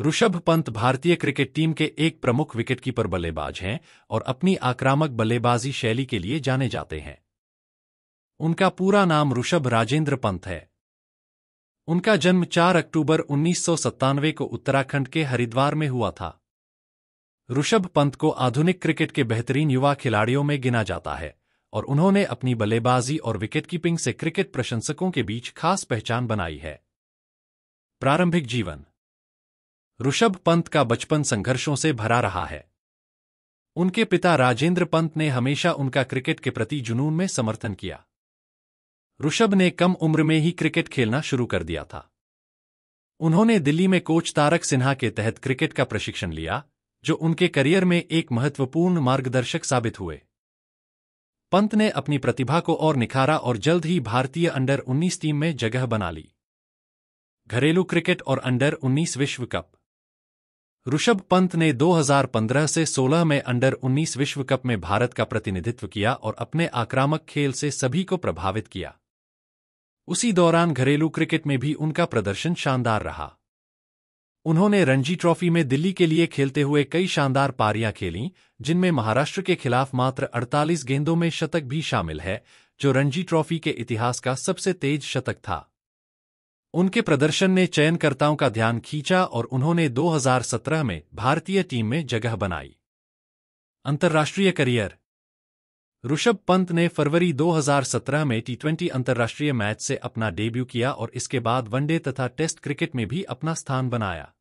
ऋषभ पंत भारतीय cricket team के एक प्रमुख विकेटकीपर बल्लेबाज हैं और अपनी आक्रामक बल्लेबाजी शैली के लिए जाने जाते हैं उनका पूरा नाम ऋषभ राजेंद्र पंत है उनका जन्म 4 अक्टूबर उन्नीस को उत्तराखंड के हरिद्वार में हुआ था ऋषभ पंत को आधुनिक क्रिकेट के बेहतरीन युवा खिलाड़ियों में गिना जाता है और उन्होंने अपनी बल्लेबाजी और विकेटकीपिंग से क्रिकेट प्रशंसकों के बीच खास पहचान बनाई है प्रारंभिक जीवन ऋषभ पंत का बचपन संघर्षों से भरा रहा है उनके पिता राजेंद्र पंत ने हमेशा उनका क्रिकेट के प्रति जुनून में समर्थन किया ऋषभ ने कम उम्र में ही क्रिकेट खेलना शुरू कर दिया था उन्होंने दिल्ली में कोच तारक सिन्हा के तहत क्रिकेट का प्रशिक्षण लिया जो उनके करियर में एक महत्वपूर्ण मार्गदर्शक साबित हुए पंत ने अपनी प्रतिभा को और निखारा और जल्द ही भारतीय अंडर 19 टीम में जगह बना ली घरेलू क्रिकेट और अंडर 19 विश्व कप ऋषभ पंत ने 2015 से 16 में अंडर 19 विश्व कप में भारत का प्रतिनिधित्व किया और अपने आक्रामक खेल से सभी को प्रभावित किया उसी दौरान घरेलू क्रिकेट में भी उनका प्रदर्शन शानदार रहा उन्होंने रणजी ट्रॉफी में दिल्ली के लिए खेलते हुए कई शानदार पारियां खेलीं जिनमें महाराष्ट्र के खिलाफ मात्र 48 गेंदों में शतक भी शामिल है जो रणजी ट्रॉफी के इतिहास का सबसे तेज शतक था उनके प्रदर्शन ने चयनकर्ताओं का ध्यान खींचा और उन्होंने 2017 में भारतीय टीम में जगह बनाई अंतर्राष्ट्रीय करियर ऋषभ पंत ने फरवरी 2017 में टी ट्वेंटी अंतर्राष्ट्रीय मैच से अपना डेब्यू किया और इसके बाद वनडे तथा टेस्ट क्रिकेट में भी अपना स्थान बनाया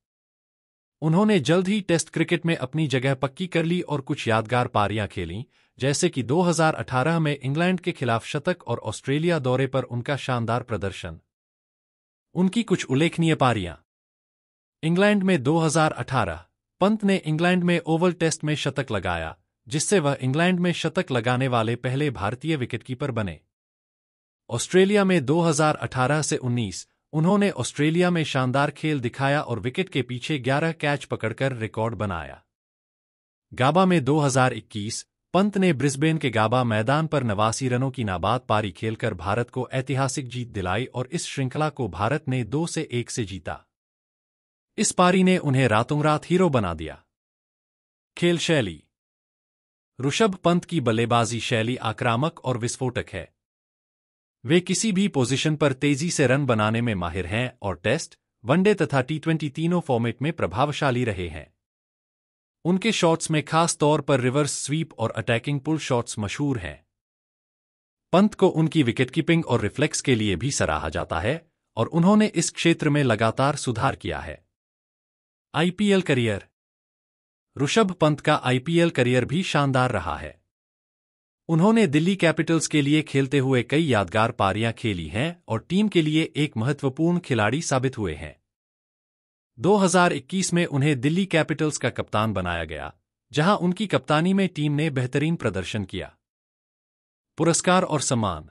उन्होंने जल्द ही टेस्ट क्रिकेट में अपनी जगह पक्की कर ली और कुछ यादगार पारियां खेलीं जैसे कि 2018 में इंग्लैंड के खिलाफ शतक और ऑस्ट्रेलिया दौरे पर उनका शानदार प्रदर्शन उनकी कुछ उल्लेखनीय पारियां इंग्लैंड में 2018 पंत ने इंग्लैंड में ओवल टेस्ट में शतक लगाया जिससे वह इंग्लैंड में शतक लगाने वाले पहले भारतीय विकेटकीपर बने ऑस्ट्रेलिया में 2018 से 19 उन्होंने ऑस्ट्रेलिया में शानदार खेल दिखाया और विकेट के पीछे 11 कैच पकड़कर रिकॉर्ड बनाया गाबा में 2021 पंत ने ब्रिस्बेन के गाबा मैदान पर नवासी रनों की नाबाद पारी खेलकर भारत को ऐतिहासिक जीत दिलाई और इस श्रृंखला को भारत ने दो से एक से जीता इस पारी ने उन्हें रातों रात हीरो बना दिया खेल शैली ऋषभ पंत की बल्लेबाजी शैली आक्रामक और विस्फोटक है वे किसी भी पोजीशन पर तेजी से रन बनाने में माहिर हैं और टेस्ट वनडे तथा टी ट्वेंटी तीनों फॉर्मेट में प्रभावशाली रहे हैं उनके शॉट्स में खास तौर पर रिवर्स स्वीप और अटैकिंग पुल शॉट्स मशहूर हैं पंत को उनकी विकेटकीपिंग और रिफ्लेक्स के लिए भी सराहा जाता है और उन्होंने इस क्षेत्र में लगातार सुधार किया है आईपीएल करियर ऋषभ पंत का आईपीएल करियर भी शानदार रहा है उन्होंने दिल्ली कैपिटल्स के लिए खेलते हुए कई यादगार पारियां खेली हैं और टीम के लिए एक महत्वपूर्ण खिलाड़ी साबित हुए हैं 2021 में उन्हें दिल्ली कैपिटल्स का कप्तान बनाया गया जहां उनकी कप्तानी में टीम ने बेहतरीन प्रदर्शन किया पुरस्कार और सम्मान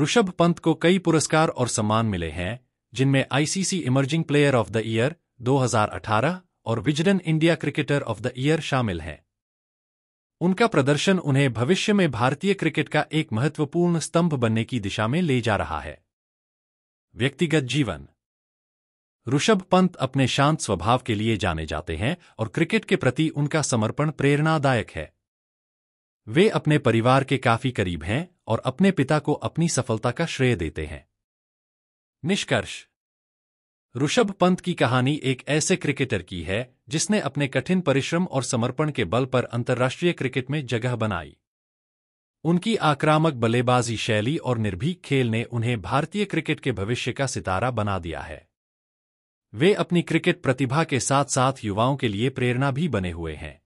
ऋषभ पंत को कई पुरस्कार और सम्मान मिले हैं जिनमें ICC emerging player of the year 2018 और Wisden India cricketer of the year शामिल हैं उनका प्रदर्शन उन्हें भविष्य में भारतीय क्रिकेट का एक महत्वपूर्ण स्तंभ बनने की दिशा में ले जा रहा है व्यक्तिगत जीवन ऋषभ पंत अपने शांत स्वभाव के लिए जाने जाते हैं और क्रिकेट के प्रति उनका समर्पण प्रेरणादायक है वे अपने परिवार के काफी करीब हैं और अपने पिता को अपनी सफलता का श्रेय देते हैं निष्कर्ष ऋषभ पंत की कहानी एक ऐसे क्रिकेटर की है जिसने अपने कठिन परिश्रम और समर्पण के बल पर अंतर्राष्ट्रीय क्रिकेट में जगह बनाई उनकी आक्रामक बल्लेबाजी शैली और निर्भीक खेल ने उन्हें भारतीय क्रिकेट के भविष्य का सितारा बना दिया है वे अपनी क्रिकेट प्रतिभा के साथ साथ युवाओं के लिए प्रेरणा भी बने हुए हैं